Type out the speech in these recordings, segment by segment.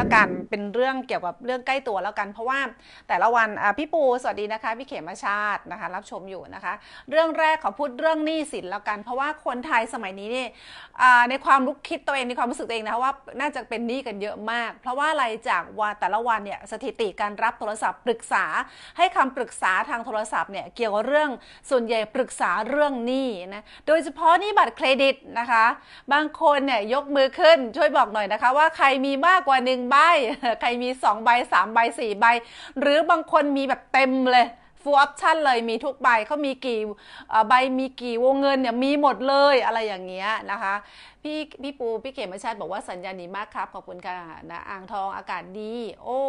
ละกันเป็นเรื่องเกี่ยวกับเรื่องใกล้ตัวแล้วกันเพราะว่าแต่ละวันพี่ปูสวัสดีนะคะพี่เขมชาตินะคะรับชมอยู่นะคะ เรื่องแรกขอพูดเรื่องหนี้สินแล้วกันเพราะว่าคนไทยสมัยนี้นี่ในความรู้คิดตัวเองในความรู้สึกตัวเองนะคะว่าน่าจะเป็นหนี้กันเยอะมาก เพราะว่าอะไรจากวันแต่ละวันเนี่ยสถิติการรับโทรศัพท์ปรึกษาให้คำปรึกษาทางโทรศัพท์เนี่ยเกี่ยวกับเรื่องส่วนใหญ่ปรึกษาเรื่องหนี้นะโดยเฉพาะหนี้บัตรเครดิตนะคะ บางคนเนี่ยยกมือขึ้นช่วยบอกหน่อยนะคะว่าใครมีมากกว่าหนึ่งใบใครมี2ใบ3ใบ4 ใบ หรือบางคนมีแบบเต็มเลย full option เลยมีทุกใบเขามีกี่ใบมีกี่วงเงินเนี่ยมีหมดเลยอะไรอย่างเงี้ยนะคะ พี่พี่ปูพี่เขมชาติ บอกว่าสัญญาณดีมากครับขอบคุณค่ะนะอ่างทองอากาศดีโอ้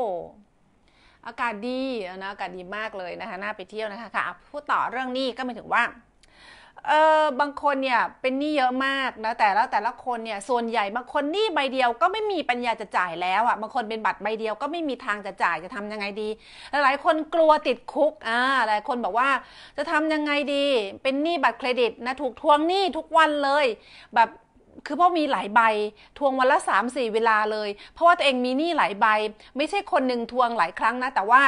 อากาศดีนะอากาศดีมากเลยนะคะ น่าไปเที่ยวนะคะค่ะพูดต่อเรื่องนี้ก็หมายถึงว่าเออบางคนเนี่ยเป็นหนี้เยอะมากนะแต่แล้วแต่ละคนเนี่ยส่วนใหญ่บางคนหนี้ใบเดียวก็ไม่มีปัญญาจะจ่ายแล้วอะ่ะบางคนเป็นบัตรใบเดียวก็ไม่มีทางจะจ่ายจะทำยังไงดี หลายคนกลัวติดคุกอ่าหลายคนบอกว่าจะทำยังไงดี เป็นหนี้บัตรเครดิตนะถูกทวงหนี้ทุกวันเลยแบบคือเพราะมีหลายใบทวงวันละ 3 4เวลาเลย เพราะว่าตัวเองมีหนี้หลายใบ ไม่ใช่คนหนึ่งทวงหลายครั้งนะแต่ว่า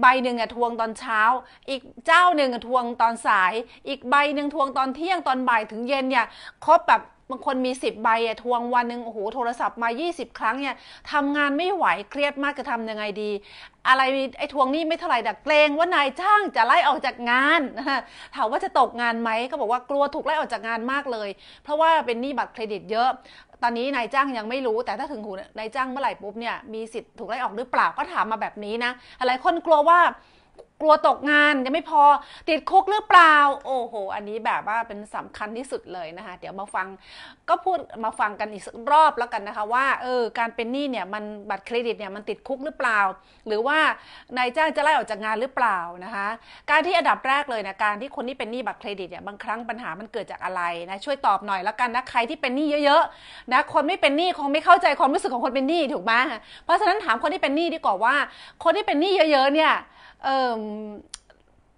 ใบหนึ่งอะทวงตอนเช้า อีกเจ้าหนึ่งอะทวงตอนสาย อีกใบหนึ่งทวงตอนเที่ยงตอนบ่ายถึงเย็นเนี่ยครบแบบบางคนมี 10ใบอะทวงวันหนึ่งโอ้โหโทรศัพท์มา 20 ครั้งเนี่ยทำงานไม่ไหวเครียดมากจะทำยังไงดี อะไรไอ้ทวงนี่ไม่เท่าไหร่แต่เกรงว่านายจ้างจะไล่ออกจากงานถามว่าจะตกงานไหมก็บอกว่ากลัวถูกไล่ออกจากงานมากเลย เพราะว่าเป็นหนี้บัตรเครดิตเยอะ ตอนนี้นายจ้างยังไม่รู้ แต่ถ้าถึงหูนายจ้างเมื่อไหร่ปุ๊บเนี่ยมีสิทธิ์ถูกไล่ออกหรือเปล่าก็ถามมาแบบนี้นะหลายคนกลัวว่ากลัวตกงานยังไม่พอติดคุกหรือเปล่า โอ้โหอันนี้แบบว่าเป็นสำคัญที่สุดเลยนะคะ เดี๋ยวมาฟังก็พูดมาฟังกันอีกรอบแล้วกันนะคะว่าเออการเป็นหนี้เนี่ยมันบัตรเครดิตเนี่ยมันติดคุกหรือเปล่า หรือว่านายจ้างจะไล่ออกจากงานหรือเปล่านะคะ การที่อันดับแรกเลยนะการที่คนที่เป็นหนี้บัตรเครดิตเนี่ยบางครั้งปัญหามันเกิดจากอะไรนะช่วยตอบหน่อยแล้วกันนะใครที่เป็นหนี้เยอะๆนะคนไม่เป็นหนี้คงไม่เข้าใจความรู้สึกของคนเป็นหนี้ถูกไหมเพราะฉะนั้นถามคนที่เป็นหนี้ดีกว่าว่า คนที่เป็นหนี้เยอะๆ เนี่ยเออ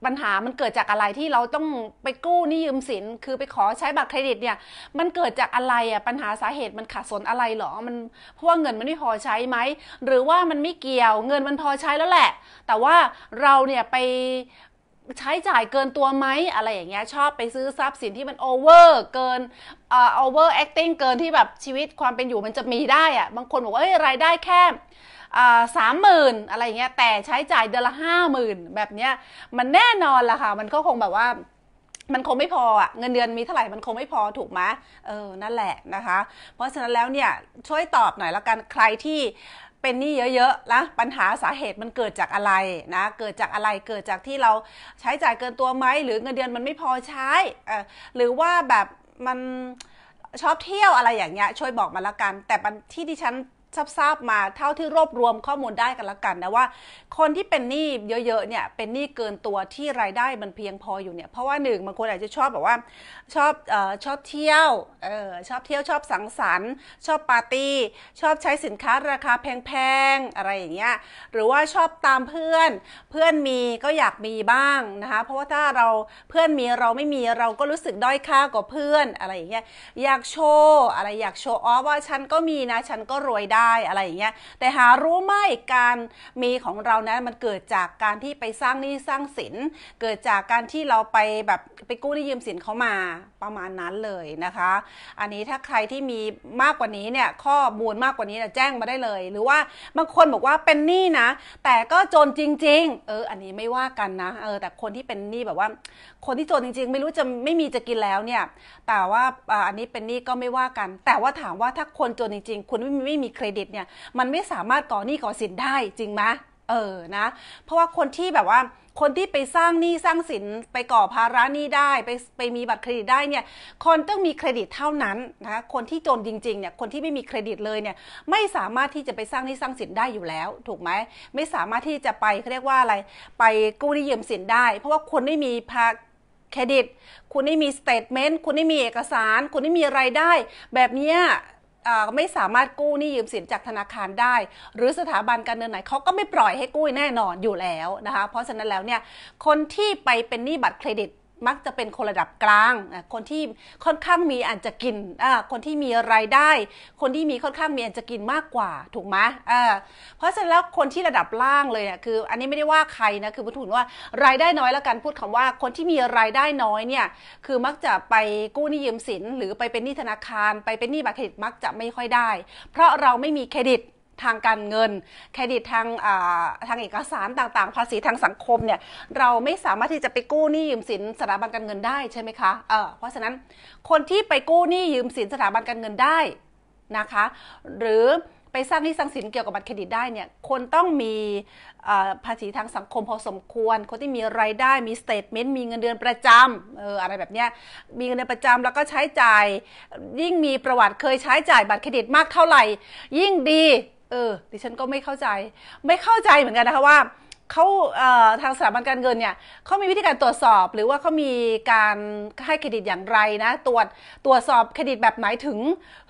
ปัญหา มันเกิดจากอะไรที่เราต้องไปกู้นี่ยืมสินคือไปขอใช้บัตรเครดิตเนี่ย มันเกิดจากอะไรอ่ะ ปัญหาสาเหตุมันขาดสนอะไรหรอ มัน เพราะว่าเงินมันไม่พอใช้ไหม หรือว่ามันไม่เกี่ยว เงินมันพอใช้แล้วแหละ แต่ว่าเราเนี่ยไปใช้จ่ายเกินตัวไหมอะไรอย่างเงี้ย ชอบไปซื้อทรัพย์สินที่มันโอเวอร์ เกินเอ่อโอเวอร์แอคติ้งเกินที่แบบชีวิตความเป็นอยู่มันจะมีได้อะบางคนบอกว่า เอ้ยรายได้แค่สามหมื่นอะไรเงี้ยแต่ใช้จ่ายเดือนละห้าหมื่นแบบเนี้ยมันแน่นอนละค่ะ มันก็คงแบบว่ามันคงไม่พออะเงินเดือนมีเท่าไหร่มันคงไม่พอถูกไหมเออนั่นแหละนะคะเพราะฉะนั้นแล้วเนี่ยช่วยตอบหน่อยละกันใครที่เป็นหนี้เยอะๆนะปัญหาสาเหตุมันเกิดจากอะไรนะเกิดจากอะไรเกิดจากที่เราใช้จ่ายเกินตัวไหมหรือเงินเดือนมันไม่พอใช้หรือว่าแบบมันชอบเที่ยวอะไรอย่างเงี้ยช่วยบอกมาละกัน แต่ที่ที่ฉันทราบมาเท่าที่รวบรวมข้อมูลได้กันละกันนะว่า คนที่เป็นหนี้เยอะๆเนี่ยเป็นหนี้เกินตัวที่รายได้มันเพียงพออยู่เนี่ยเพราะว่าหนึ่งบางคนอาจจะชอบแบบว่าชอบออชอบเที่ยวออชอบเที่ยวชอบสังสรรค์ ชอบปาร์ตี้ชอบใช้สินค้าราคาแพงๆอะไรอย่างเงี้ยหรือว่าชอบตามเพื่อน เพื่อนมีก็อยากมีบ้างนะคะเพราะว่าถ้าเราเพื่อนมีเราไม่มีเราก็รู้สึกด้อยค่ากว่าเพื่อนอะไร อย่างเงี้ยอยากโชว์อะไรอยากโชว์ออฟว่าฉันก็มีนะฉันก็รวยได้ได้อะไรอย่างเงี้ยแต่หารู้ไหมการมีของเรานะมันเกิดจากการที่ไปสร้างหนี้สร้างสินเกิดจากการที่เราไปแบบไปกู้หนี้ยืมสินเขามาประมาณนั้นเลยนะคะ อันนี้ถ้าใครที่มีมากกว่านี้เนี่ยข้อมูลมากกว่านี้แจ้งมาได้เลย หรือว่าบางคนบอกว่าเป็นหนี้นะ แต่ก็จนจริง ๆเอออันนี้ไม่ว่ากันนะเออแต่คนที่เป็นหนี้แบบว่าคนที่จนจริงๆ ไม่รู้จะไม่มีจะกินแล้วเนี่ย แต่ว่าอันนี้เป็นหนี้ก็ไม่ว่ากัน แต่ว่าถามว่าถ้าคนจนจริงๆคุณไม่ไม่มีเครดิตเนี่ย มันไม่สามารถก่อหนี้ก่อสินได้จริงไหมเออ นะ เพราะว่าคนที่แบบว่า คนที่ไปสร้างหนี้สร้างสินไปก่อภาระหนี้ได้ไปไปมีบัตรเครดิตได้เนี่ย คนต้องมีเครดิตเท่านั้นนะคะคนที่จนจริงๆเนี่ยคนที่ไม่มีเครดิตเลยเนี่ย ไม่สามารถที่จะไปสร้างหนี้สร้างสินได้อยู่แล้ว ถูกไหมไม่สามารถที่จะไปเขาเรียกว่าอะไรไปกู้หนี้ยืมสินได้ เพราะว่าคนไม่มีภาเครดิตคุณไม่มีสเตทเมนต์คุณไม่มีเอกสาร คุณไม่มีไรายได้ แบบนี้ไม่สามารถกู้นี่ยืมสินจากธนาคารได้ หรือสถาบันการเงินไหนเขาก็ไม่ปล่อยให้กู้แน่นอนอยู่แล้วนะคะเพราะฉะนั้นแล้วเนี่ยคนที่ไปเป็นหนี้บัตรเครดิตมักจะเป็นคนระดับกลาง คนที่ค่อนข้างมีอาจจะกิน คนที่มีรายได้ คนที่มีค่อนข้างมีอาจจะกินมากกว่าถูกไหมเพราะฉะนั้นแล้วคนที่ระดับล่างเลยคือ อันนี้ไม่ได้ว่าใครนะคือพูดถึงว่ารายได้น้อยแล้วกันพูดคำว่าคนที่มีรายได้น้อยเนี่ยคือมักจะไปกู้หนี้ยืมสินหรือไปเป็นหนี้ธนาคาร ไปเป็นหนี้บัตรเครดิตมักจะไม่ค่อยได้ เพราะเราไม่มีเครดิตทางการเงินเครดิตทางทางเอกสารต่างๆ ภาษีทางสังคมเนี่ยเราไม่สามารถที่จะไปกู้หนี้ยืมสินสถาบันการเงินได้ใช่ไหมคะเออเพราะฉะนั้นคนที่ไปกู้หนี้ยืมสินสถาบันการเงินได้นะคะ หรือไปสร้างหนี้สร้างสินเกี่ยวกับบัตรเครดิตได้เนี่ยคนต้องมีภาษีทางสังคมพอสมควร คนที่มีไรายได้มีสเตทเมนต์มีเงินเดือนประจำเอออะไรแบบเนี้ยมีเงินเดือนประจำแล้วก็ใช้จ่ายยิ่งมีประวัติเคยใช้จ่ายบัตรเครดิตมากเท่าไหร่ ยิ่งดีออดิฉันก็ไม่เข้าใจไม่เข้าใจเหมือนกันนะคะว่าเขาทางสถาบันการเงินเนี่ยเขามีวิธีการตรวจสอบ หรือว่าเขามีการให้เครดิตอย่างไรนะตรวจตรวจสอบเครดิตแบบไหนถึง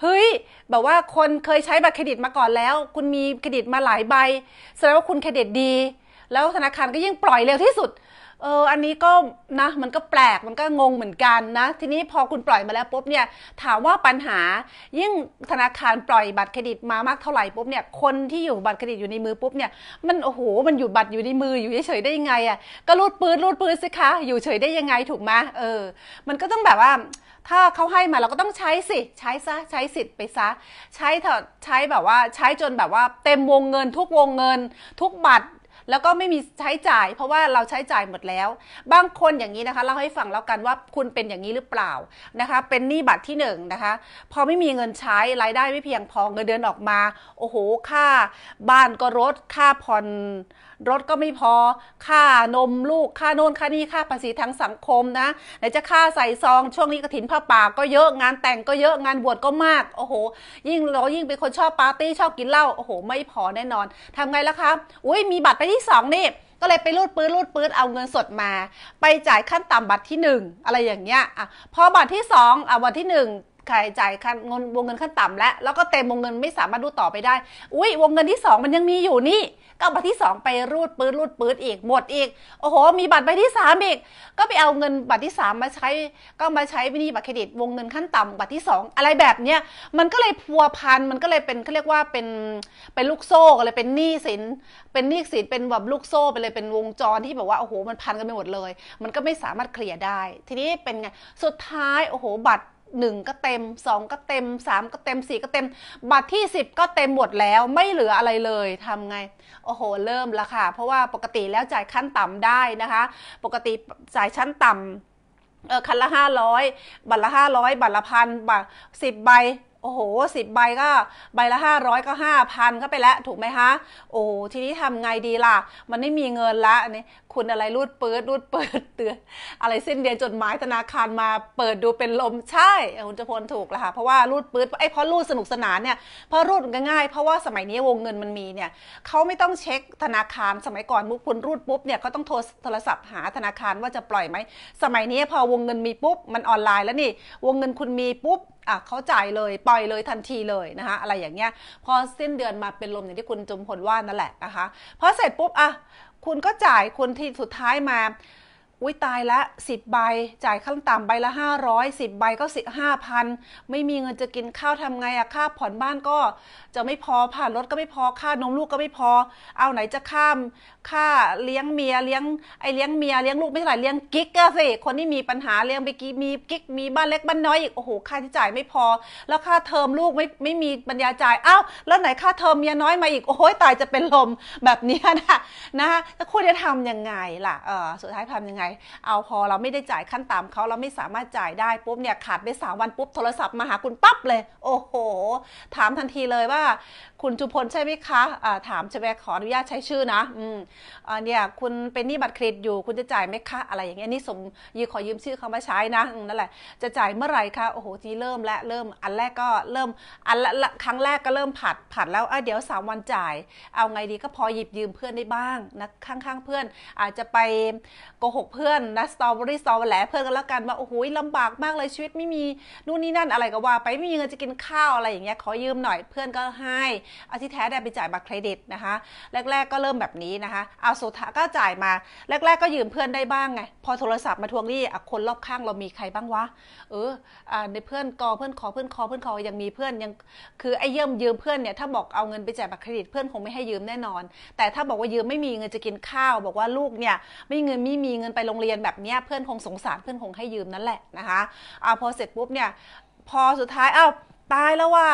เฮ้ยแบบว่าคนเคยใช้บัตรเครดิตมาก่อนแล้ว คุณมีเครดิตมาหลายใบแสดงว่าคุณเครดิตดีแล้วธนาคารก็ยิ่งปล่อยเร็วที่สุด เออ อันนี้ก็นะ มันก็แปลก มันก็งงเหมือนกันนะ ทีนี้พอคุณปล่อยมาแล้วปุ๊บเนี่ย ถามว่าปัญหา ยิ่งธนาคารปล่อยบัตรเครดิตมามากเท่าไหร่ปุ๊บเนี่ย คนที่อยู่บัตรเครดิตอยู่ในมือปุ๊บเนี่ย มันโอ้โห มันอยู่บัตรอยู่ในมืออยู่เฉยได้ยังไงอะ่ะ ก็รูดปืนรูดปืนสิคะ อยู่เฉยได้ยังไงถูกไหมเออ มันก็ต้องแบบว่า ถ้าเขาให้มาเราก็ต้องใช้สิ ใช้ซะ ใช้สิทธิ์ไปซะ ใช้เถอะใช้แบบว่า ใช้จนแบบว่าเต็มวงเงินทุกวงเงิน ทุกบัตรแล้วก็ไม่มีใช้จ่ายเพราะว่าเราใช้จ่ายหมดแล้ว บางคนอย่างนี้นะคะ เราให้ฟังแล้วกันว่าคุณเป็นอย่างนี้หรือเปล่านะคะ เป็นหนี้บัตรที่1นนะคะ พอไม่มีเงินใช้รายได้ไม่เพียงพอเงินเดือนออกมาโอ้โหค่าบ้านก็รถค่าผ่อนรถก็ไม่พอค่านมลูกค่าโน่นค่านี่ค่าภาษีทางสังคมนะไหนจะค่าใส่ซองช่วงนี้กระถินผ้าป่าก็เยอะงานแต่งก็เยอะงานบวชก็มากโอ้โห ยิ่งเรายิ่งเป็นคนชอบปาร์ตี้ ชอบกินเหล้าโอ้โห ไม่พอแน่นอน ทำไงล่ะคะอุ้ยมีบัตรไปที่ 2 นี่ ก็เลยไปรูดปืนรูดปืนเอาเงินสดมา ไปจ่ายขั้นต่ำบัตรที่ 1 อะไรอย่างเงี้ยอ่ะพอบัตรที่2อ่ะวันที่ 1าใครจ่ายเงินวงเงินขั้นต่ำแล้วแล้วก็เต็มวงเงินไม่สามารถดูต่อไปได้ อุ้ยวงเงินที่ 2 มันยังมีอยู่นี่ ก็บัตรที่ 2 ไปรูดปื้ดรูดปื้ดอีกหมดอีก โอ้โหมีบัตรใบที่ 3 อีก ก็ไปเอาเงินบัตรที่ 3 มาใช้ก็มาใช้วินี่บัตรเครดิต วงเงินขั้นต่ำบัตรที่ 2 อะไรแบบเนี้ยมันก็เลยพัวพันมันก็เลยเป็นเขาเรียกว่าเป็นเป็นลูกโซ่อะไรเป็นหนี้สินเป็นหนี้สินเป็นแบบลูกโซ่ไปเลยเป็นวงจรที่แบบว่าโอ้โหมันพันกันไปหมดเลย มันก็ไม่สามารถเคลียร์ได้ ทีนี้เป็นไงสุดท้ายโอ้โหบัตรหนึ่งก็เต็มสองก็เต็มสามก็เต็มสี่ก็เต็มบัตรที่สิบก็เต็มหมดแล้วไม่เหลืออะไรเลยทำไง โอ้โหเริ่มละค่ะเพราะว่าปกติแล้วจ่ายขั้นต่ำได้นะคะ ปกติจ่ายชั้นต่ำคันละห้าร้อยบัตรละห้าร้อยบัตรละพันบัตรสิบใบโอ้โหสิบใบก็ใบละห้าร้อยก็ห้าพันก็ไปแล้วถูกไหมคะ โอ้ทีนี้ทำไงดีล่ะ มันไม่มีเงินละนี่คุณอะไรรูดเปิดรูดเปิดเตือนอะไรสิ้นเดือนจดหมายธนาคารมาเปิดดูเป็นลม ใช่ คุณจะพลถูกแล้วค่ะ เพราะว่ารูดเปิดไอ้เพราะรูดสนุกสนานเนี่ยเพราะรูดง่ายเพราะว่าสมัยนี้วงเงินมันมีเนี่ยเขาไม่ต้องเช็คธนาคารสมัยก่อนมุกคุณรูดปุ๊บเนี่ยเขาต้องโทรศัพท์หาธนาคารว่าจะปล่อยไหมสมัยนี้พอวงเงินมีปุ๊บมันออนไลน์แล้วนี่ วงเงินคุณมีปุ๊บอ่ะเขาจ่ายเลยปล่อยเลยทันทีเลยนะคะอะไรอย่างเงี้ยพอสิ้นเดือนมาเป็นลมอย่างที่คุณจมพลว่านั่นแหละนะคะพอเสร็จปุ๊บอ่ะคุณก็จ่ายคนที่สุดท้ายมาอุ้ยตายละสิบใบจ่ายขั้นต่ำใบละห้าร้อยสิบใบก็สิบห้าพันไม่มีเงินจะกินข้าวทำไงอะค่าผ่อนบ้านก็จะไม่พอผ่านรถก็ไม่พอค่านมลูกก็ไม่พอ เอาไหนจะข้ามค่าเลี้ยงเมียเลี้ยงไอเลี้ยงเมียเลี้ยงลูกไม่เท่าไหร่เลี้ยงกิ๊กก็สิคนที่มีปัญหาเลี้ยงไปกี้มีกิ๊กมีบ้านเล็กบ้านน้อยอีกโอ้โหค่าที่จ่ายไม่พอ แล้วค่าเทอมลูกไม่ไม่มีปัญญาจ่ายอ้าวแล้วไหนค่าเทอมเมียน้อยมาอีกโอ้ยตายจะเป็นลมแบบนี้นะนะแะควรจะทำยังไงล่ะเออสุดท้ายทำยังไงเอาพอเราไม่ได้จ่ายขั้นต่ำเขาเราไม่สามารถจ่ายได้ปุ๊บเนี่ยขาดไปสามวันปุ๊บโทรศัพท์มาหาคุณปั๊บเลยโอ้โห ถามทันทีเลยว่า คุณจุพลใช่ไหมคะะถามชเวปขออนุญาตใช้ชื่อนะอืมเนี่ยคุณเป็นหนี้บัตรเครดิตอยู่คุณจะจ่ายไหมคะ อะไรอย่างเงี้ยนี่สมยืขอยืมชื่อเขามาใช้นะนั่นแหละจะจ่ายเมื่อไหร่คะโอ้โหทีเริ่มและเริ่มอันแรกก็เริ่มอันละครั้งแรกก็เริ่มผัดผัด แล้วเดี๋ยว3วันจ่ายเอาไงดีก็พอหยิบยืมเพื่อนได้บ้างนะข้าง ๆเพื่อนอาจจะไปโกหกเพื่อนนะสตรอเบอรี่สตรอเบอร์แหลเพื่อนกันแล้วกันว่าโอ้โหลำบากมากเลยชีวิตไม่มีนู่นนี่นั่นอะไรก็ว่า ไปไม่มีเงินจะกินข้าวอะไรอย่างเงี้ยขอยืมหน่อยเพื่อนก็ให้อาทีแท้ได้ไปจ่ายบัตรเครดิตนะคะ แรก ๆก็เริ่มแบบนี้นะคะเอาสุทธาก็จ่ายมาแรก ๆ ก็ยืมเพื่อนได้บ้างไงพอโทรศัพท์มาทวงหนี้คนรอบข้างเรามีใครบ้างวะเออในเพื่อนกอเพื่อนขอเพื่อนขอเพื่อนคอยังมีเพื่อนยังคือไอ้เยื่มยืมเพื่อนเนี่ยถ้าบอกเอาเงินไปจ่ายบัตรเครดิตเพื่อนคงไม่ให้ยืมแน่นอน แต่ถ้าบอกว่ายืมไม่มีเงินจะกินข้าว บอกว่าลูกเนี่ยไม่เงินไม่มีเงินไปโรงเรียนแบบนี้เพื่อนคงสงสารเพื่อนคงให้ยืมนั่นแหละนะคะเอาพอเสร็จปุ๊บเนี่ยพอสุดท้ายเอา้าตายแล้วว่า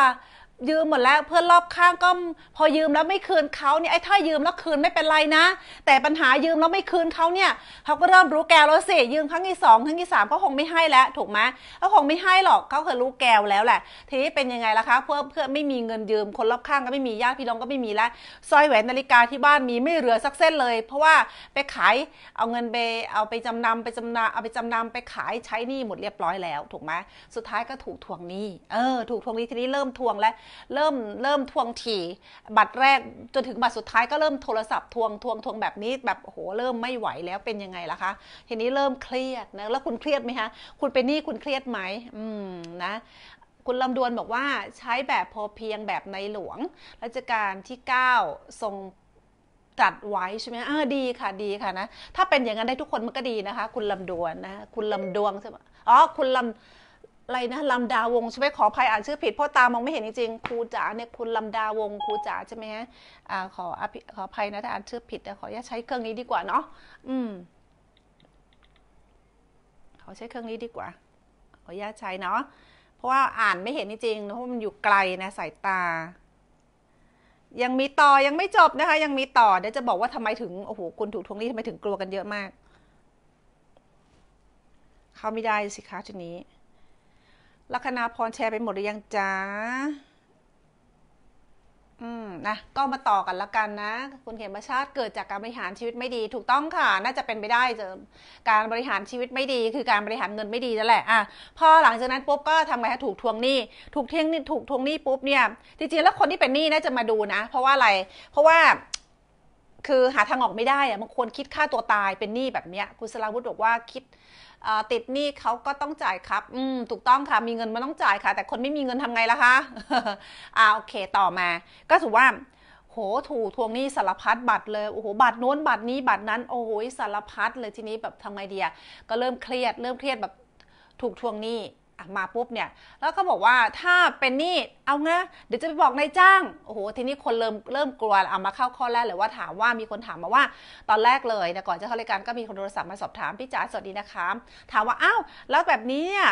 ยืมหมดแล้วเพื่อนรอบข้างก็พอยืมแล้วไม่คืนเขาเนี่ยไอ้ถ้ายืมแล้วคืนไม่เป็นไรนะแต่ปัญหายืมแล้วไม่คืนเขาเนี่ยเขาก็เริ่มรู้แกวแล้วสิยืมครั้งที่สองครั้งที่สามก็คงไม่ให้แล้วถูกไหมเขาคงไม่ให้หรอกเขาเคยรู้แกวแล้วแหละทีนี้เป็นยังไงล่ะคะเพื่อเพื่อไม่มีเงินยืม คนรอบข้างก็ไม่มีญาติพี่น้องก็ไม่มีแล้วสร้อยแหวนนาฬิกาที่บ้านมีไม่เหลือสักเส้นเลย เพราะว่าไปขายเอาเงินไปเอาไปจำนำไปจำนำเอาไปจำนำไปขายใช้หนี้หมดเรียบร้อยแล้ว ถูกไหมสุดท้ายก็ถูกทวงหนี้เออถูกทวงหนี้ทีนี้เริ่มทวงแล้วเริ่มเริ่มทวงทีบัตรแรกจนถึงบัตรสุดท้ายก็เริ่มโทรศัพท์ทวงทวงทวงแบบนี้แบบโอ้โหเริ่มไม่ไหวแล้วเป็นยังไงล่ะคะทีนี้เริ่มเครียดนะ แล้วคุณเครียดไหมคะคุณเป็นหนี้คุณเครียดไหมอืมนะ คุณลำดวนบอกว่าใช้แบบพอเพียงแบบในหลวง รัชกาลที่ 9 ทรงตัดไว้ใช่ไหมอ่าดีค่ะดีค่ะนะถ้าเป็นอย่างนั้นได้ทุกคนมันก็ดีนะคะคุณลำดวนนะคุณลำดวงใช่ไหมอ๋อ คุณลำอะไรนะลำดาวงใช่ไหมขออภัยอ่าน ชื่อผิดเพราะตามองไม่เห็นจริงๆครูจ๋าเนี่ยคุณลำดาวงครูจ๋าใช่ไหมฮะอ่าขออขออภัยนะถ้าอ่านชื่อผิดแต่ขออย่าใช้เครื่องนี้ดีกว่าเนาะอืมขอใช้เครื่องนี้ดีกว่าขออย่าใช้เนาะเพราะว่าอ่านไม่เห็นจริงๆเพราะมันอยู่ไกลนะ สายตา ยังมีต่อยังไม่จบนะคะ ยังมีต่อเดี๋ยวจะบอกว่าทำไมถึงโอ้โหคุณถูกทวงนี้ทำไมถึงกลัวกันเยอะมากเขาไม่ได้สิคะทีนี้ลัคนาพรแชร์ไปหมดหรือยังจ้าอืมนะ ก็มาต่อกันละกันนะ คุณเขมชาติเกิดจากการบริหารชีวิตไม่ดี ถูกต้องค่ะ น่าจะเป็นไปได้เจอการบริหารชีวิตไม่ดีคือการบริหารเงินไม่ดีนั่นแหละ อ่ะ พอหลังจากนั้นปุ๊บก็ทำไงห้ถูกทวงหนี้ ถูกเที่ยงนี่ถูกทวงหนี้ปุ๊บเนี่ยจริงๆแล้วคนที่เป็นหนี้น่าจะมาดูนะ เพราะว่าอะไร เพราะว่า คือหาทางออกไม่ได้อะบางคนคิดฆ่าตัวตายเป็นหนี้แบบเนี้ย คุณสราวุฒิบอกว่าคิดติดหนี้เขาก็ต้องจ่ายครับอืมถูกต้องค่ะมีเงินมันต้องจ่ายค่ะ แต่คนไม่มีเงินทำไงล่ะคะอ่าโอเคต่อมาก็ถือว่า โหถูกทวงหนี้สารพัดบัตรเลยโอ้โหบัตรโน้นบัตรนี้บัตรนั้นโอ้โหสารพัดเลยทีนี้แบบทำไงเดียก็เริ่มเครียดเริ่มเครียดแบบถูกทวงหนี้มาปุ๊บเนี่ยแล้วก็บอกว่าถ้าเป็นนี่เอานะเดี๋ยวจะไปบอกนายจ้างโอ้โหทีนี้คนเริ่มเริ่มกลัวเอามาเข้าข้อแรกเลยว่าถามว่ามีคนถามมาว่าตอนแรกเลยนะก่อนจะเข้ารายการก็มีคนโทรศัพท์มาสอบถาม พี่จ๋าสวัสดีนะคะถามว่าอ้าวแล้วแบบนี้เนี่ย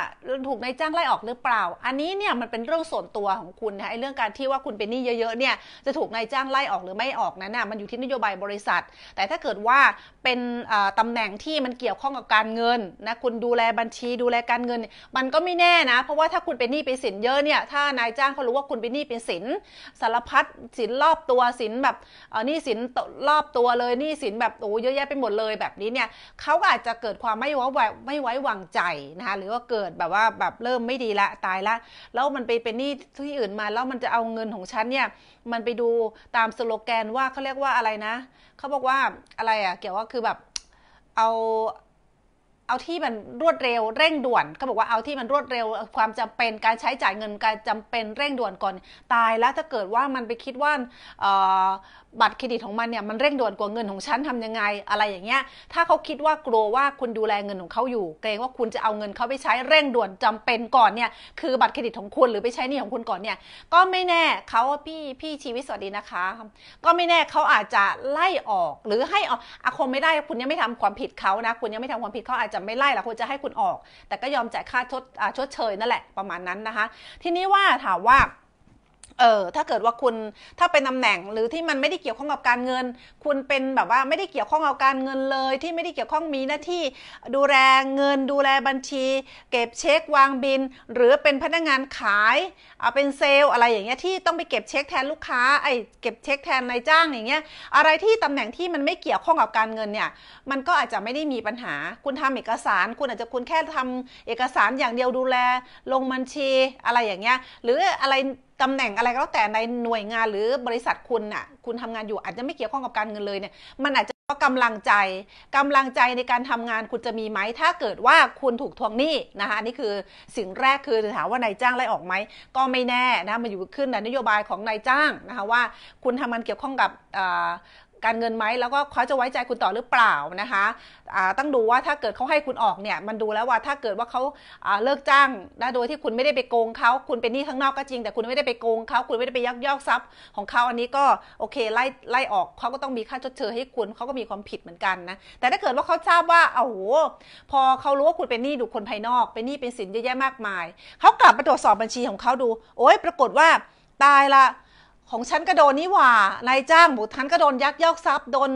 ถูกนายจ้างไล่ออกหรือเปล่า อันนี้เนี่ยมันเป็นเรื่องส่วนตัวของคุณนะไอ้เรื่องการที่ว่าคุณเป็นนี่เยอะๆ เนี่ยจะถูกนายจ้างไล่ออกหรือไม่ออกนั้นน่ะมันอยู่ที่นโยบายบริษัท แต่ถ้าเกิดว่าเป็นตำแหน่งที่มันเกี่ยวข้องกับการเงินนะ คุณดูแลบัญชีดูแลการเงิน มันก็ไม่แน่นะเพราะว่าถ้าคุณเป็นหนี้เป็นสินเยอะเนี่ย ถ้านายจ้างเขารู้ว่าคุณเป็นหนี้เป็นสินสารพัดสินรอบตัวสินแบบหนี้สินรอบตัวเลยหนี้สินแบบโอ้เยอะแยะไปหมดเลยแบบนี้เนี่ยเขาอาจจะเกิดความไม่ไว้ไม่ไว้วางใจนะคะ หรือว่าเกิดแบบว่าแบบเริ่มไม่ดีละตายละแล้วมันไปเป็นหนี้ที่อื่นมา แล้วมันจะเอาเงินของฉันเนี่ยมันไปดูตามสโลแกนว่าเขาเรียกว่าอะไรนะเขาบอกว่าอะไรอะเกี่ยวว่าคือแบบเอาเอาที่มันรวดเร็ว เร่งด่วนเขาบอกว่าเอาที่มันรวดเร็วความจำเป็นการใช้จ่ายเงินการจำเป็นเร่งด่วนก่อนตายแล้วถ้าเกิดว่ามันไปคิดว่าบัตรเครดิตของมัน เนี่ยมันเร่งด่วนกว่าเงินของฉันทํำยังไง อะไรอย่างเงี้ย ถ้าเขาคิดว่ากลัวว่าคุณดูแลเงินของเขาอยู่เกรงว่าคุณจะเอาเงินเขาไปใช้เร่งด่วนจำเป็นก่อนเนี่ยคือบัตรเครดิตของคุณหรือไปใช้นี่ของคุณก่อนเนี่ยก็ไม่แน่เขาพี่พี่ชีวิตสวัสดีนะคะ ก็ไม่แน่เขาอาจจะไล่ออก หรือให้ออกอาคมไม่ได้คุณยังไม่ทำความผิดเขานะ คุณยังไม่ทำความผิดเขาอาจจะไม่ไล่หรอกคุณจะให้คุณออก แต่ก็ยอมจ่ายค่าชดชดเชยนั่นแหละประมาณนั้นนะคะ ทีนี้ว่าถามว่าเออ ถ้าเกิดว่าคุณ ถ้าเป็นตาแหน่งหรือที่มันไม่ได้เกี่ยวข้องกับการเงิน คุณเป็นแบบว่าไม่ได้เกี่ยวข้องกับการเงินเลย ที่ไม่ได้เกี่ยวข้องมีหน้าที่ดูแลเงิน ดูแลบัญชี เก็บเช็ควางบิน หรือเป็นพนักงานขาย เอาเป็นเซลอะไรอย่างเงี้ยที่ต้องไปเก็บเช็คแทนลูกค้าไอ้เก็บเช็คแทนนายจ้างอย่างเงี้ย อะไรที่ตำแหน่งที่มันไม่เกี่ยวข้องกับการเงินเนี่ย มันก็อาจจะไม่ได้มีปัญหา คุณทำเอกสาร คุณอาจจะคุณแค่ทำเอกสารอย่างเดียวดูแล ลงบัญชีอะไรอย่างเงี้ย หรืออะไรตำแหน่งอะไรก็แล้วแต่ในหน่วยงานหรือบริษัทคุณน่ะคุณทำงานอยู่อาจจะไม่เกี่ยวข้องกับการเงินเลยเนี่ยมันอาจจะก็กำลังใจ กำลังใจในการทำงานคุณจะมีไหม ถ้าเกิดว่าคุณถูกทวงหนี้นะคะนี่คือสิ่งแรกคือถามว่านายจ้างไล่ออกไหมก็ไม่แน่นะมันอยู่ขึ้นนโยบายของนายจ้างนะคะว่า คุณทำงานเกี่ยวข้องกับการเงินไหมแล้วก็เขาจะไว้ใจคุณต่อหรือเปล่านะคะต้องดูว่าถ้าเกิดเขาให้คุณออกเนี่ยมันดูแล้วว่าถ้าเกิดว่าเขาเลิกจ้างนะโดยที่คุณไม่ได้ไปโกงเขาคุณเป็นหนี้ข้างนอกก็จริง แต่คุณไม่ได้ไปโกงเขาคุณไม่ได้ไปยักยอกทรัพย์ของเขาอันนี้ก็โอเคไล่ไล่ออกเขาก็ต้องมีค่าชดเชยให้คุณเขาก็มีความผิดเหมือนกันนะแต่ถ้าเกิดว่าเขาทราบว่าโอ้โหพอเขารู้ว่าคุณเป็นหนี้ดูคนภายนอกเป็นหนี้เป็นสินเยอะแยะมากมายเขากลับมาตรวจสอบบัญชีของเขาดู โอ้ยปรากฏว่าตายละของฉันก็โดนนี่หว่า นายจ้างบุตรฉันก็โดนยักยอกทรัพย์โดน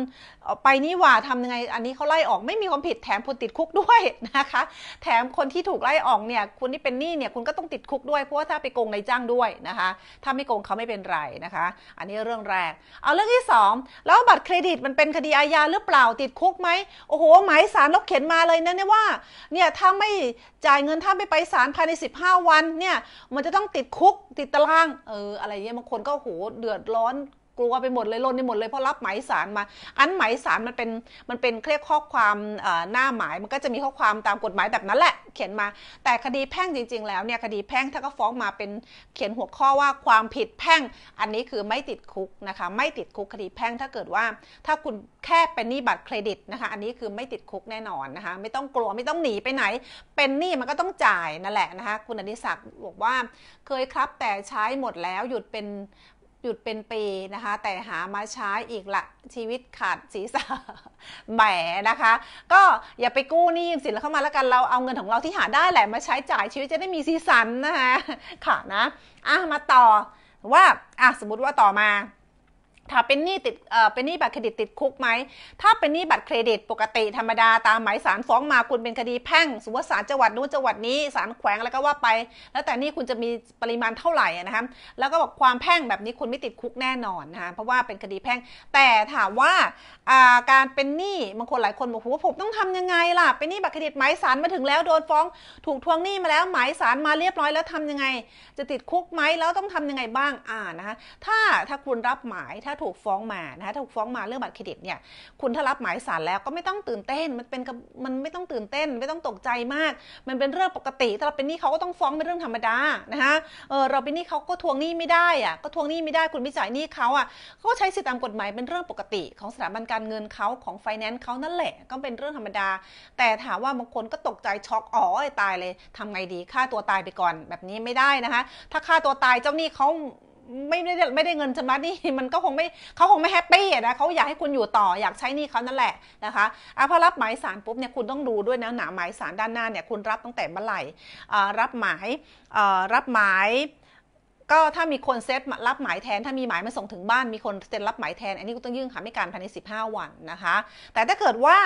ไปนี่ว่าทำยังไงอันนี้เขาไล่ออกไม่มีความผิดแถมคุณติดคุกด้วยนะคะ แถมคนที่ถูกไล่ออกเนี่ยคุณที่เป็นหนี้เนี่ยคุณก็ต้องติดคุกด้วยเพราะว่าถ้าไปโกงนายจ้างด้วยนะคะ ถ้าไม่โกงเขาไม่เป็นไรนะคะ อันนี้เรื่องแรกเอาเรื่องที่2แล้วบัตรเครดิตมันเป็นคดีอาญาหรือเปล่าติดคุกไหมโอ้โหหมายสารลบเขียนมาเลยนะเนี่ยว่าเนี่ยถ้าไม่จ่ายเงินถ้าไม่ไปศาลภายใน15 วันเนี่ยมันจะต้องติดคุกติดตารางเอออะไรเงี้ยบางคนก็โหเดือดร้อนกลัวไปหมดเลยลนไปหมดเลยเพราะรับหมายสารมา อันหมายสารมันเป็นมันเป็นเครียกข้อ ความหน้าหมาย มันก็จะมีข้อความตามกฎหมายแบบนั้นแหละ เขียนมาแต่คดีแพ่งจริง ๆแล้วเนี่ยคดีแพ่งถ้าก็ฟ้องมาเป็นเขียนหัวข้อว่าความผิดแพ่ง อันนี้คือไม่ติดคุกนะคะไม่ติดคุก คดีแพ่งถ้าเกิดว่าถ้าคุณแค่เป็นหนี้บัตรเครดิตนะคะอันนี้คือไม่ติดคุกแน่นอนนะคะไม่ต้องกลัวไม่ต้องหนีไปไหน เป็นหนี้มันก็ต้องจ่ายนั่นแหละนะคะคุณอนิศักดิ์บอกว่าเคยครับ แต่ใช้หมดแล้วหยุดเป็นหยุดเป็นปีนะคะ แต่หามาใช้อีกละชีวิตขาดศีรษะแหมนะคะ ก็อย่าไปกู้นี่ยืมสินเข้ามาแล้วกันเราเอาเงินของเราที่หาได้แหละ มาใช้จ่ายชีวิตจะได้มีสีสันนะคะ ค่ะนะ อ่ะมาต่อว่าอ่ะสมมติว่าต่อมาถ้าเป็นหนี้ติดเออเป็นหนี้บัตรเครดิตติดคุกไหม ถ้าเป็นหนี้บัตรเครดิตปกติธรรมดาตามหมายสารฟ้อง มาคุณเป็นคดีแพ่งสมมติศาลจังหวัดนู้นจังหวัดนี้ศาลแขวงแล้วก็ว่าไป แล้วแต่นี่คุณจะมีปริมาณเท่าไหร่นะคะ แล้วก็บอกความแพ่งแบบนี้คุณไม่ติดคุกแน่นอนนะคะเพราะว่าเป็นคดีแพ่ง แต่ถามว่าการเป็นหนี้บางคนหลายคนบอกว่าผมต้องทำยังไงล่ะเป็นหนี้บัตรเครดิตหมายสารมาถึงแล้วโดนฟ้อง ถูกทวงหนี้มาแล้วหมายสารมาเรียบร้อยแล้วทำยังไง จะติดคุกไหมแล้วต้องทำยังไงบ้างอ่านะคะถ้าถ้าคุณรับหมายถ้าาถูกฟ้องมานะคะถูกฟ้องมาเรื่องบัตรเครดิตเนี่ยคุณถ้ารับหมายสารแล้วก็ไม่ต้องตื่นเต้นมันเป็นมันไม่ต้องตื่นเต้น ไม่ต้องตกใจมาก มันเป็นเรื่องปกติถ้าเราเป็นหนี้เขาก็ต้องฟ้องเป็นเรื่องธรรมดานะคะเออเราเป็นหนี้เขาก็ทวงหนี้ไม่ได้อะก็ทวงหนี้ไม่ได้คุณไม่จ่ายหนี้เขาอ่ะเก็ใช้สิทธิตามกฎหมายเป็นเรื่องปกติ ของสถาบันการเงินเขาของไฟแนนซ์เขานั่นแหละ ก็เป็นเรื่องธรรมดา แต่ถามว่าบางคนก็ตกใจช็อกอ๋อตายเลยทำไงดีฆ่าตัวตายไปก่อนแบบนี้ไม่ได้นะคะถ้าฆ่าตัวตายเจ้าหนี้เขาไม่ได้ไม่ได้เงินชำระหนี้มันก็คงไม่เขาคงไม่แฮปปี้นะเขาอยากให้คุณอยู่ต่ออยากใช้หนี้เขานั่นแหละนะคะอะพอรับหมายสารปุ๊บเนี่ยคุณต้องดูด้วยนะหนาหมายสารด้านหน้าเนี่ยคุณรับตั้งแต่เมื่อไหร่รับหมายรับหมายก็ถ้ามีคนเซตรับหมายแทน ถ้ามีหมายมาส่งถึงบ้านมีคนเซ็นรับหมายแทน อันนี้ก็ต้องยื่นค่ะไม่การภายใน15วันนะคะ แต่ถ้าเกิดว่า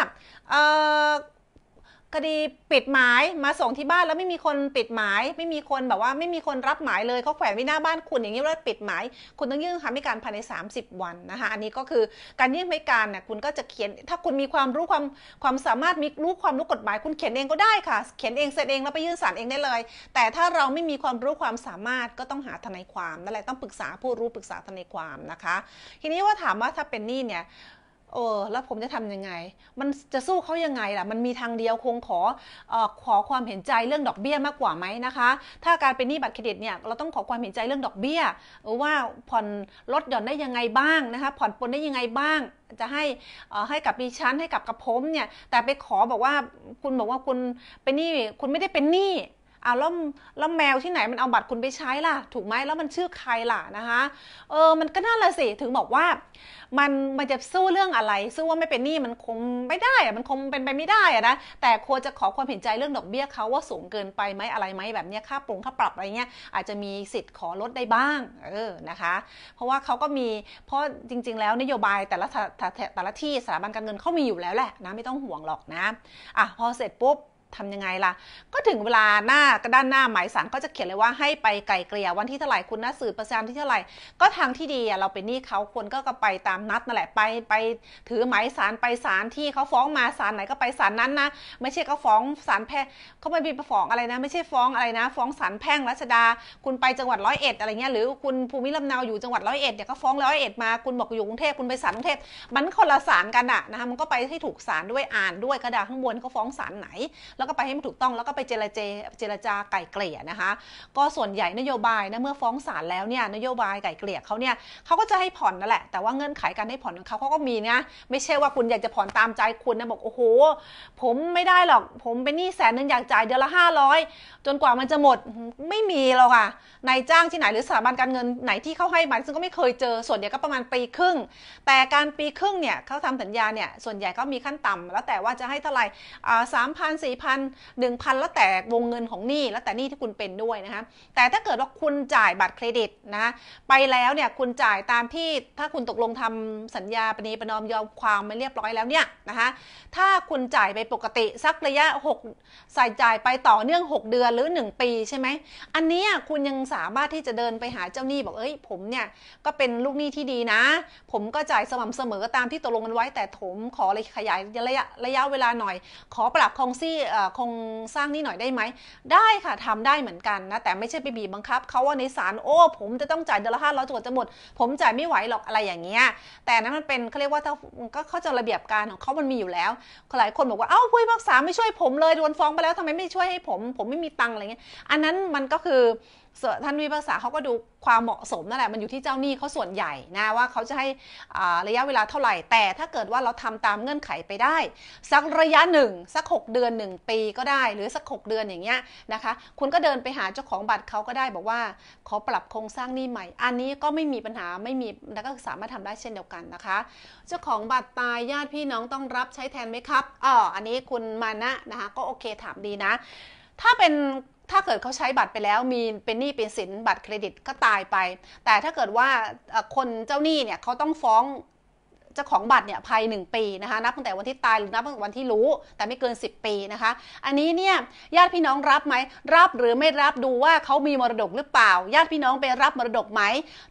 คดีปิดหมายมาส่งที่บ้านแล้วไม่มีคนปิดหมายไม่มีคนแบบว่าไม่มีคนรับหมายเลยเขาแขวนไว้หน้าบ้านคุณ อย่างนี้แล้วปิดหมาย คุณต้องยื่นคำให้การภายใน30 วันนะคะอันนี้ก็คือการยื่นให้การเนี่ยคุณก็จะเขียนถ้าคุณมีความรู้ความความสามารถมีรู้ความรู้กฎหมาย คุณเขียนเองก็ได้ค่ะเขียนเองเสร็จเองแล้วไปยื่นศาลเองได้เลย แต่ถ้าเราไม่มีความรู้ความสามารถก็ต้องหาทนายความนั่นแหละต้องปรึกษาผู้รู้ปรึกษาทนายความนะคะ ทีนี้ว่าถามว่าถ้าเป็นหนี้เนี่ยเออแล้วผมจะทํำยังไง มันจะสู้เขายังไงล่ะมันมีทางเดียวคงขออขอความเห็นใจเรื่องดอกเบี้ยมากกว่าไหมนะคะถ้าการเป็นหนี้บัตรเครดิตเนี่ยเราต้องขอความเห็นใจเรื่องดอกเบี้ยว่าผ่อนลดหย่อนได้ยังไงบ้างนะคะผ่อนปลนได้ยังไงบ้าง จะให้ให้กับดิฉันให้กับกระผมเนี่ยแต่ไปขอบอกว่าคุณบอกว่าคุณเป็นหนี้คุณไม่ได้เป็นหนี้เอาแล้วแล้วแมวที่ไหนมันเอาบัตรคุณไปใช้ล่ะถูกไหมแล้วมันชื่อใครล่ะนะคะเออมันก็น่าละสิถึงบอกว่า มันมันจะสู้เรื่องอะไรสู้ว่าไม่เป็นหนี้มันคงไม่ได้อะมันคงเป็นไปไม่ได้อะนะแต่ควรจะขอความเห็นใจเรื่องดอกเบี้ยเขาว่าสูงเกินไปไหมอะไรไหมแบบนี้ค่าปรุงค่าปรับอะไรเงี้ยอาจจะมีสิทธิ์ขอลดได้บ้าง เออนะคะ เพราะว่าเขาก็มีเพราะจริงๆ แล้วนโยบายแต่ละแต่ละที่สถาบันการเงินเขามีอยู่แล้วแหละนะไม่ต้องห่วงหรอกนะอ่ะพอเสร็จปุ๊บทำยังไงล่ะก็ถึงเวลาหน้ากด้านหน้าหมายสารก็จะเขียนเลยว่าให้ไปไก่เกลี่ยวันที่เท่าไหร่คุณนัดสืบประจำที่เท่าไหร่ ก็ทางที่ดีเราเป็นหนี้เขาคนก็ไปตามนัดนั่นแหละไปไปถือหมายสารไปสารที่เขาฟ้องมาสารไหนก็ไปสารนั้นนะ ไม่ใช่เขาฟ้องสารแพ่งเขาไม่มีฟ้องอะไรนะ ไม่ใช่ฟ้องอะไรนะ ฟ้องสารแพ่งรัชดาคุณไปจังหวัดร้อยเอ็ดอะไรเงี้ยหรือคุณภูมิลำเนาอยู่จังหวัดร้อยเอ็ดเนี่ยก็ฟ้องร้อยเอ็ดมาคุณบอกอยู่กรุงเทพคุณไปสารกรุงเทพมันคนละสารกันอะนะคะมันก็ไปให้ถูกสารด้วยอ่าน ด้วยกระดาษข้างบนเขาฟ้องสารไหนแล้วแล้วก็ไปให้มันถูกต้องแล้วก็ไป เจรจจเจรจาไก่เกลี่ยนะคะ ก็ส่วนใหญ่นโยบายนะเมื่อฟ้องศาลแล้วเนี่ยนโยบายไก่เกลี่ยเขาเนี่ยเขาก็จะให้ผ่อนนั่นแหละ แต่ว่าเงื่อนไขการให้ผ่อนของเขาเขาก็มีนะไม่ใช่ว่าคุณอยากจะผ่อนตามใจคุณนะบอกโอ้โหผมไม่ได้หรอก ผมเป็นหนี้แสนนึงอยากจ่ายเดือนละห้าร้อยจนกว่ามันจะหมดไม่มีหรอกอะนายจ้างที่ไหน หรือสถาบันการเงินไหนที่เขาให้มาซึ่งก็ไม่เคยเจอส่วนใหญ่ก็ประมาณปีครึ่ง แต่การปีครึ่งเนี่ยเขาทำสัญญาเนี่ยส่วนใหญ่ก็มีขั้นต่ำ แล้วแต่ว่าจะให้เท่าไหร่สามพันสี่พัน0 0 0 1,000แล้วแต่วงเงินของหนี้แล้วแต่หนี้ที่คุณเป็นด้วยนะคะ แต่ถ้าเกิดว่าคุณจ่ายบัตรเครดิตนะไปแล้วเนี่ยคุณจ่ายตามที่ถ้าคุณตกลงทำสัญญาปณีประนอมยอมความไม่เรียบร้อยแล้วเนี่ยนะคะถ้าคุณจ่ายไปปกติ สักระยะ 6 ใส่จ่ายไปต่อเนื่อง 6 เดือนหรือ 1 ปีใช่ไหมอันนี้คุณยังสามารถที่จะเดินไปหาเจ้าหนี้บอกเอ้ยผมเนี่ยก็เป็นลูกหนี้ที่ดีนะ ผมก็จ่ายสม่ำเสมอตามที่ตกลงกันไว้ แต่ผมขอเลยขยายระยะระยะเวลาหน่อย ขอปรับคงซี่คงสร้างนี่หน่อยได้ไหมได้ค่ะทำได้เหมือนกันนะ แต่ไม่ใช่ไปบีบบังคับเขาว่าในศาลโอ้ผมจะต้องจ่ายเดือนละห้าร้อยจดจะหมด ผมจ่ายไม่ไหวหรอกอะไรอย่างเงี้ย แต่นั้นมันเป็นเขาเรียกว่าถ้าก็เขาจะระเบียบการของเขามันมีอยู่แล้วหลายคนบอกว่าเอ้าผู้พิพากษาไม่ช่วยผมเลยโดนฟ้องไปแล้วทำไมไม่ช่วยให้ผม ผมไม่มีตังค์อะไรเงี้ยอันนั้นมันก็คือท่านวิภาษาเขาก็ดูความเหมาะสมนั่นแหละมันอยู่ที่เจ้าหนี้เขาส่วนใหญ่นะว่าเขาจะให้ระยะเวลาเท่าไหร่แต่ถ้าเกิดว่าเราทำตามเงื่อนไขไปได้ สักระยะหนึ่งสัก6เดือน1ปีก็ได้ หรือสัก6เดือนอย่างเงี้ยนะคะ คุณก็เดินไปหาเจ้าของบัตรเขาก็ได้บอกว่า ขอปรับโครงสร้างหนี้ใหม่ อันนี้ก็ไม่มีปัญหาไม่มีแล้วก็สามารถทำได้เช่นเดียวกันนะคะ เจ้าของบัตรตายญาติพี่น้องต้องรับใช้แทนไหมครับอ๋ออันนี้คุณมานะนะคะ ก็โอเคถามดีนะ ถ้าเป็นถ้าเกิดเขาใช้บัตรไปแล้วมีเป็นหนี้เป็นสินบัตรเครดิตก็ตายไป แต่ถ้าเกิดว่าคนเจ้าหนี้เนี่ยเขาต้องฟ้องเจ้าของบัตรเนี่ยภายหนึ่งปีนะคะนับตั้งแต่วันที่ตายหรือนับตั้งแต่วันที่รู้ แต่ไม่เกิน 10 ปีนะคะ อันนี้เนี่ยญาติพี่น้องรับไหม รับหรือไม่รับดูว่าเขามีมรดกหรือเปล่า ญาติพี่น้องไปรับมรดกไหม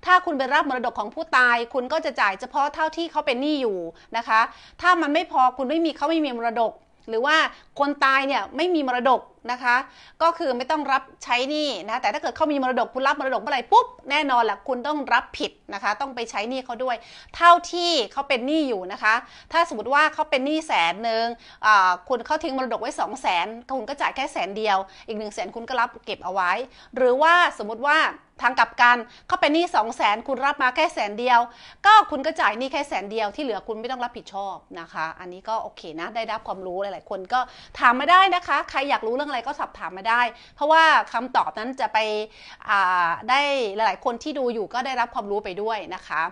ถ้าคุณไปรับมรดกของผู้ตายคุณก็จะจ่ายเฉพาะเท่าที่เขาเป็นหนี้อยู่นะคะ ถ้ามันไม่พอคุณไม่มีเขาไม่มีมรดก หรือว่าคนตายเนี่ยไม่มีมรดกนะคะก็คือไม่ต้องรับใช้หนี้นะแต่ถ้าเกิดเขามีมรดกคุณรับมรดกเมื่อไหร่ปุ๊บแน่นอนแหละคุณต้องรับผิดนะคะต้องไปใช้หนี้เขาด้วย เท่าที่เขาเป็นหนี้อยู่นะคะถ้าสมมติว่าเขาเป็นหนี้แสนหนึ่งคุณเขาทิ้งมรดกไว้ 2 0 0 0 0 0คุณก็จ่ายแค่แสนเดียวอีก1นึ่งแสนคุณก็รับเก็บเอาไว้ หรือว่าสมมติว่าทางกลับกันเขาเป็นหนี้สองแสนคุณรับมาแค่แสนเดียวก็คุณก็จ่ายหนี้แค่แสนเดียวที่เหลือคุณไม่ต้องรับผิดชอบนะคะ อันนี้ก็โอเคนะ ได้รับความรู้หลาย ๆ คนก็ถามมาได้นะคะ ใครอยากรู้เรื่องอะไรก็สอบถามมาได้ เพราะว่าคำตอบนั้นจะไปได้หลายๆ คนที่ดูอยู่ก็ได้รับความรู้ไปด้วยนะคะ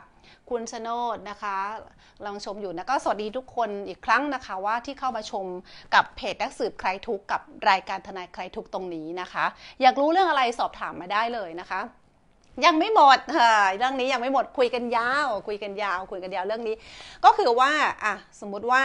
คุณชโนดนะคะลังชมอยู่นะก็สวัสดีทุกคนอีกครั้งนะคะว่าที่เข้ามาชมกับเพจนักสืบใครทุกกับรายการทนายใครทุกตรงนี้นะคะ อยากรู้เรื่องอะไรสอบถามมาได้เลยนะคะ ยังไม่หมดเรื่องนี้ยังไม่หมดคุยกันยาวคุยกันยาวคุยกันยาวเรื่องนี้ ก็คือว่าอ่ะสมมุติว่า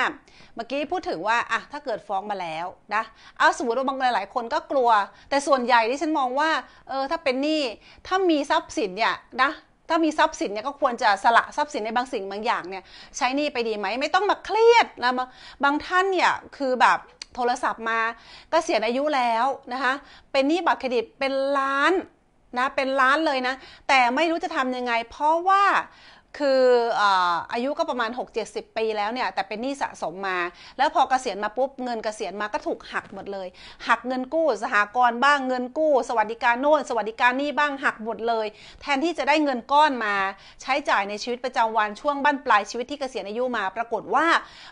เมื่อกี้พูดถึงว่าอ่ะถ้าเกิดฟ้องมาแล้วนะเอาสมมติว่าบางหลายๆ คนก็กลัวแต่ส่วนใหญ่ที่ฉันมองว่าเออถ้าเป็นหนี้ถ้ามีทรัพย์สินเนี่ยนะถ้ามีทรัพย์สินเนี่ยก็ควรจะสละทรัพย์สินในบางสิ่งบางอย่างเนี่ยใช้นี่ไปดีไหม ไม่ต้องมาเครียดนะบางท่านเนี่ยคือแบบโทรศัพท์มาก็เสียอายุแล้วนะคะเป็นหนี้บัตรเครดิตเป็นล้านนะเป็นล้านเลยนะแต่ไม่รู้จะทำยังไงเพราะว่าคืออายุก็ประมาณ 6-70 ปีแล้วเนี่ยแต่เป็นหนี้สะสมมา แล้วพอเกษียณมาปุ๊บเงินเกษียณมาก็ถูกหักหมดเลย หักเงินกู้สหกรณ์บ้างเงินกู้ สวัสดิการโน่นสวัสดิการนี่บ้างหักหมดเลย แทนที่จะได้เงินก้อนมา ใช้จ่ายในชีวิตประจำวันช่วงบั้นปลายชีวิตที่เกษียณอายุมา ปรากฏว่า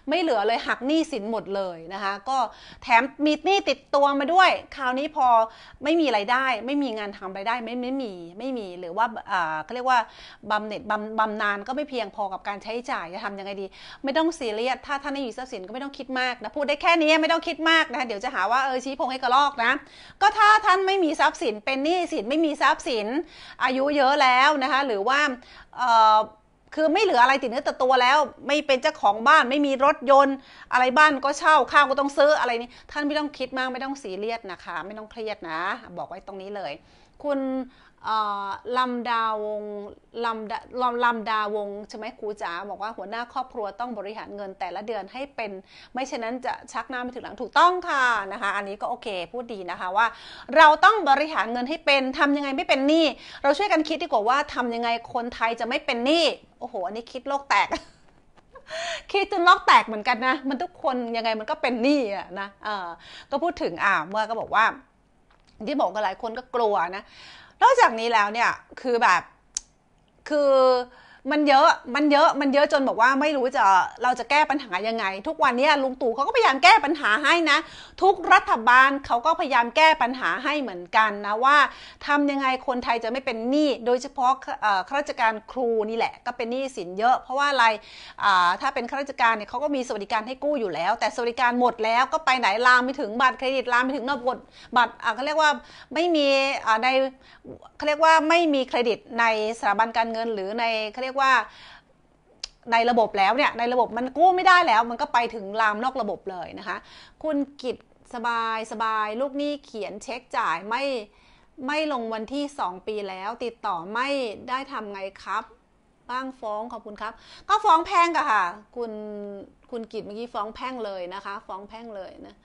ไม่เหลือเลยหักหนี้สินหมดเลยนะคะก็แถมมีหนี้ติดตัวมาด้วย คราวนี้พอไม่มีไรายได้ ไม่มีงานทำไรายได้ไม่ไม่มีไม่มีหรือว่าเขาเรียกว่าบำเหน็จบำบำนาานก็ไม่เพียงพอกับการใช้จ่ายจะทำยังไงดี ไม่ต้องซีเรียสถ้าท่านไม่มีทรัพย์สินก็ไม่ต้องคิดมากนะพูดได้แค่นี้ไม่ต้องคิดมากนะ เดี๋ยวจะหาว่าเออชี้พงให้กระลอกนะ ก็ถ้าท่านไม่มีทรัพย์สิน เป็นหนี้สินไม่มีทรัพย์สิน อายุเยอะแล้วนะคะหรือว่าคือไม่เหลืออะไรติดเนื้อติดตัวแล้ว ไม่เป็นเจ้าของบ้าน ไม่มีรถยนต์ อะไรบ้านก็เช่าข้าวก็ต้องซื้ออะไรนี้ท่านไม่ต้องคิดมาก ไม่ต้องสีเรียดนะคะ ไม่ต้องเครียดนะ บอกไว้ตรงนี้เลย คุณลำดาวงลำดาลำดาวงใช่ไหมครูจ๋าบอกว่าหัวหน้าครอบครัวต้องบริหารเงินแต่ละเดือนให้เป็น ไม่เช่นนั้นจะชักหน้าไปถึงหลังถูกต้องค่ะนะคะ อันนี้ก็โอเค พูดดีนะคะว่า เราต้องบริหารเงินให้เป็นทำยังไงไม่เป็นหนี้เราช่วยกันคิดดีกว่าว่าทำยังไงคนไทยจะไม่เป็นหนี้โอ้โหอันนี้คิดโลกแตก คิดจนลอกแตกเหมือนกันนะมันทุกคนยังไงมันก็เป็นหนี้อะนะอก็พูดถึงอ่าเมื่อก็บอกว่าที่บอกกันหลายคนก็กลัวนะนอกจากนี้แล้วเนี่ยคือแบบคือมันเยอะ มันเยอะ มันเยอะจนบอกว่าไม่รู้จะเราจะแก้ปัญหายังไง ทุกวันนี้ลุงตู่เขาก็พยายามแก้ปัญหาให้นะ ทุกรัฐบาลเขาก็พยายามแก้ปัญหาให้เหมือนกันนะว่า ทำยังไงคนไทยจะไม่เป็นหนี้ โดยเฉพาะข้าราชการครูนี่แหละก็เป็นหนี้สินเยอะ เพราะว่าอะไรถ้าเป็นข้าราชการเนี่ยเขาก็มีสวัสดิการให้กู้อยู่แล้ว แต่สวัสดิการหมดแล้วก็ไปไหนลามไปถึงบัตรเครดิตลามไปถึงนบดบัตรเขาเรียกว่าไม่มีในเขาเรียกว่าไม่มีเครดิตในสถาบันการเงินหรือในเขาเรียกว่าในระบบแล้วเนี่ยในระบบมันกู้ไม่ได้แล้ว มันก็ไปถึงลามนอกระบบเลยนะคะ คุณกิจสบายสบายลูกหนี้เขียนเช็คจ่ายไม่ไม่ลงวันที่ 2 ปีแล้ว ติดต่อไม่ได้ทำไงครับบ้างฟ้องขอบคุณครับก็ฟ้องแพ่งค่ะ คุณคุณกิจเมื่อกี้ฟ้องแพ่งเลยนะคะ ฟ้องแพ่งเลยนะ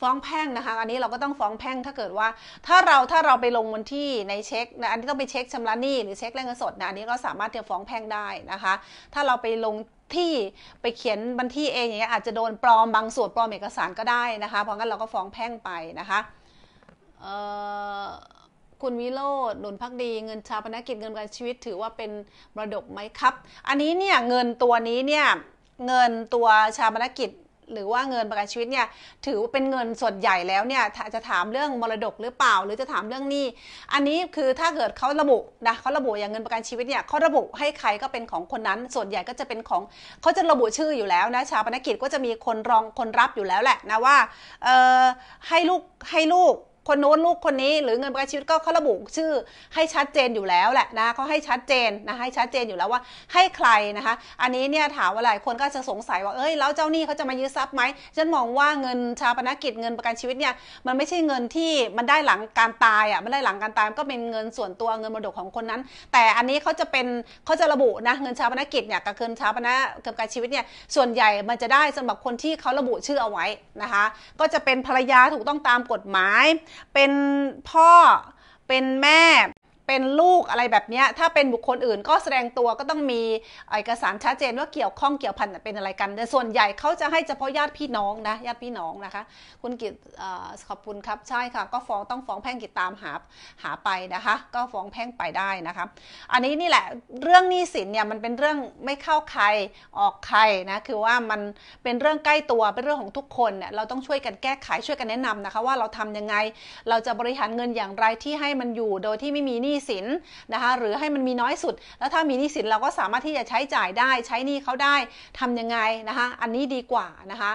ฟ้องแพ่งนะคะอันนี้เราก็ต้องฟ้องแพ่งถ้าเกิดว่าถ้าเราถ้าเราไปลงบนที่ในเช็คนะอันนี้ต้องไปเช็คชำระหนี้ หรือเช็คแรงเงินสดนะอันนี้ก็สามารถที่จะฟ้องแพ่งได้นะคะถ้าเราไปลงที่ไปเขียนบัญชีเองอย่างเงี้ยอาจจะโดนปลอมบางส่วนปลอมเอกสารก็ได้นะคะเพราะงั้นเราก็ฟ้องแพ่งไปนะคะคุณวิโรจน์หนุนพักดีเงินชาปนกิจเงินประกันชีวิตถือว่าเป็นมรดกไหมครับอันนี้เนี่ยเงินตัวนี้เนี่ยเงินตัวชาปนกิจหรือว่าเงินประกันชีวิตเนี่ยถือเป็นเงินส่วนใหญ่แล้วเนี่ยจะถามเรื่องมรดกหรือเปล่า หรือจะถามเรื่องหนี้ อันนี้คือถ้าเกิดเขาระบุนะเขาระบุอย่างเงินประกันชีวิตเนี่ยเขาระบุให้ใครก็เป็นของคนนั้นส่วนใหญ่ก็จะเป็นของเขาจะระบุชื่ออยู่แล้วนะชาวพนักกิจก็จะมีคนรองคนรับอยู่แล้วแหละนะว่าให้ลูกให้ลูกคนโน้นลูกคนนี้หรือเงินประกันชีวิตก็เขาระบุชื่อให้ชัดเจนอยู่แล้วแหละนะเขาให้ชัดเจนนะให้ชัดเจนอยู่แล้วว่าให้ใครนะคะ อันนี้เนี่ยถามว่าหลายคนก็จะสงสัยว่าเอ้ยแล้วเจ้าหนี้เขาจะมายึดทรัพย์ไหมฉันมองว่าเงินชาปนกิจเงินประกันชีวิตเนี่ยมันไม่ใช่เงินที่มันได้หลังการตายอ่ะมันได้หลังการตายก็เป็นเงินส่วนตัวเงินมรดกของคนนั้น แต่อันนี้เขาจะเป็นเขาจะระบุนะเงินชาปนกิจเนี่ยกับเงินชาปนกิจการชีวิตเนี่ยส่วนใหญ่มันจะได้สำหรับคนที่เขาระบุชื่อเอาไว้นะคะ ก็จะเป็นภรรยาถูกต้องตามกฎหมายเป็นพ่อ เป็นแม่เป็นลูกอะไรแบบนี้ถ้าเป็นบุคคลอื่นก็แสดงตัวก็ต้องมีเอกสารชัดเจนว่าเกี่ยวข้องเกี่ยวพันเป็นอะไรกันแต่ส่วนใหญ่เขาจะให้เฉพาะญาติพี่น้องนะญาติพี่น้องนะคะ คุณกิตขอบคุณครับใช่ค่ะก็ฟ้องต้องฟ้องแพ่งกิจตามหา หาไปนะคะ ก็ฟ้องแพ่งไปได้นะคะอันนี้นี่แหละเรื่องหนี้สินเนี่ยมันเป็นเรื่องไม่เข้าใครออกใครนะคือว่ามันเป็นเรื่องใกล้ตัวเป็นเรื่องของทุกคนเนี่ยเราต้องช่วยกันแก้ไขช่วยกันแนะนำนะคะว่าเราทํำยังไงเราจะบริหารเงินอย่างไรที่ให้มันอยู่โดยที่ไม่มีหนี้นี้สินนะคะหรือให้มันมีน้อยสุด แล้วถ้ามีหนี้สินเราก็สามารถที่จะใช้จ่ายได้ ใช้หนี้เขาได้ ทํำยังไงนะคะอันนี้ดีกว่านะคะ